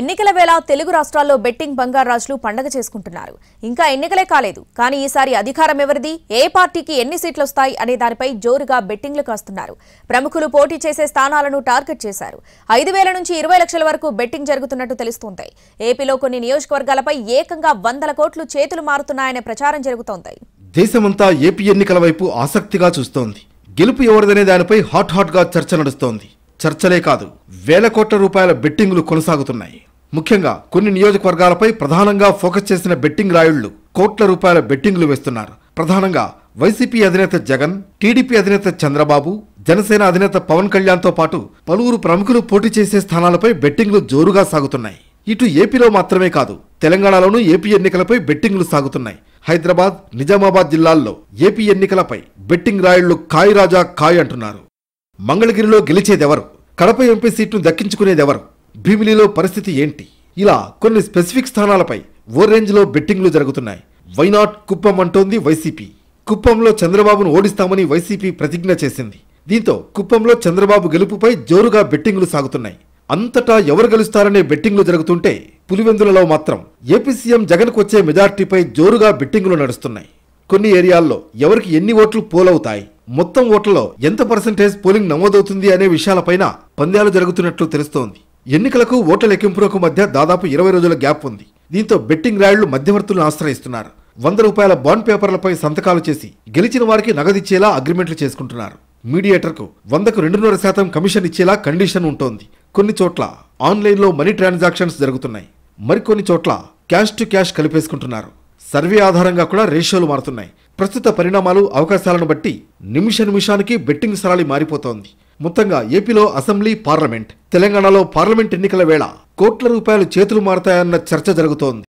ఎన్నికల వేళ తెలుగు రాష్ట్రాల్లో బెట్టింగ్ బంగారు రాజులు పండగ చేసుకుంటున్నారు ఇంకా ఎన్నికలే కాలేదు కానీ ఈసారి అధికారం ఎవరిది ఏ పార్టీకి ఎన్ని సీట్లు వస్తాయి అనే దానిపై జోరుగా బెట్టింగ్లు కాస్తున్నారు ప్రముఖులు పోటీ చేసే స్థానాలను టార్గెట్ చేశారు ఐదు వేల నుంచి ఇరవై లక్షల వరకు బెట్టింగ్ జరుగుతున్నట్టు తెలుస్తోంది ఏపీలో కొన్ని నియోజకవర్గాలపై ఏకంగా వందల కోట్లు చేతులు మారుతున్నాయనే ప్రచారం జరుగుతోంది దేశమంతా ఏపీ ఎన్నికల వైపు ఆసక్తిగా చూస్తోంది గెలుపు ఎవరిదనే దానిపై హాట్ హాట్ గా చర్చ నడుస్తోంది చర్చలే కాదు వేల కోట్ల రూపాయల బెట్టింగులు కొనసాగుతున్నాయి ముఖ్యంగా కొన్ని నియోజకవర్గాలపై ప్రధానంగా ఫోకస్ చేసిన బెట్టింగ్ రాయుళ్లు కోట్ల రూపాయల బెట్టింగులు వేస్తున్నారు ప్రధానంగా వైసీపీ అధినేత జగన్ టీడీపీ అధినేత చంద్రబాబు జనసేన అధినేత పవన్ కళ్యాణ్తో పాటు పలువురు ప్రముఖులు పోటీ చేసే స్థానాలపై బెట్టింగ్లు జోరుగా సాగుతున్నాయి ఇటు ఏపీలో మాత్రమే కాదు తెలంగాణలోనూ ఏపీ ఎన్నికలపై బెట్టింగ్లు సాగుతున్నాయి హైదరాబాద్ నిజామాబాద్ జిల్లాల్లో ఏపీ ఎన్నికలపై బెట్టింగ్ రాయుళ్లు కాయ్ రాజా కాయ్ అంటున్నారు మంగళగిరిలో గెలిచేదెవరు కడప ఎంపీ సీట్ను దక్కించుకునేదెవరు భీమిలిలో పరిస్థితి ఏంటి ఇలా కొన్ని స్పెసిఫిక్ స్థానాలపై ఓ రేంజ్లో బెట్టింగ్లు జరుగుతున్నాయి వైనాట్ కుప్పం అంటోంది వైసీపీ కుప్పంలో చంద్రబాబును ఓడిస్తామని వైసీపీ ప్రతిజ్ఞ చేసింది దీంతో కుప్పంలో చంద్రబాబు గెలుపుపై జోరుగా బెట్టింగ్లు సాగుతున్నాయి అంతటా ఎవరు గెలుస్తారనే బెట్టింగ్లు జరుగుతుంటే పులివెందులలో మాత్రం ఏపీ సీఎం జగన్కు వచ్చే మెజార్టీపై జోరుగా బెట్టింగ్లు నడుస్తున్నాయి కొన్ని ఏరియాల్లో ఎవరికి ఎన్ని ఓట్లు పోలవుతాయి మొత్తం ఓట్లలో ఎంత పర్సెంటేజ్ పోలింగ్ నమోదవుతుంది అనే విషయాలపైన పంద్యాలు జరుగుతున్నట్లు తెలుస్తోంది ఎన్నికలకు ఓట్ల లెక్కింపులకు మధ్య దాదాపు ఇరవై రోజుల గ్యాప్ ఉంది దీంతో బెట్టింగ్ ర్యాళ్లు మధ్యవర్తులను ఆశ్రయిస్తున్నారు వంద రూపాయల బాండ్ పేపర్లపై సంతకాలు చేసి గెలిచిన వారికి నగదిచ్చేలా అగ్రిమెంట్లు చేసుకుంటున్నారు మీడియేటర్కు వందకు రెండున్నర శాతం కమిషన్ ఇచ్చేలా కండిషన్ ఉంటోంది కొన్ని చోట్ల ఆన్లైన్లో మనీ ట్రాన్సాక్షన్స్ జరుగుతున్నాయి మరికొన్ని చోట్ల క్యాష్ టు క్యాష్ కలిపేసుకుంటున్నారు సర్వే ఆధారంగా కూడా రేషియోలు మారుతున్నాయి ప్రస్తుత పరిణామాలు అవకాశాలను బట్టి నిమిష నిమిషానికి బెట్టింగ్ సరాలి మారిపోతోంది మొత్తంగా ఏపీలో అసెంబ్లీ పార్లమెంట్ తెలంగాణలో పార్లమెంట్ ఎన్నికల వేళ కోట్ల రూపాయలు చేతులు మారతాయన్న చర్చ జరుగుతోంది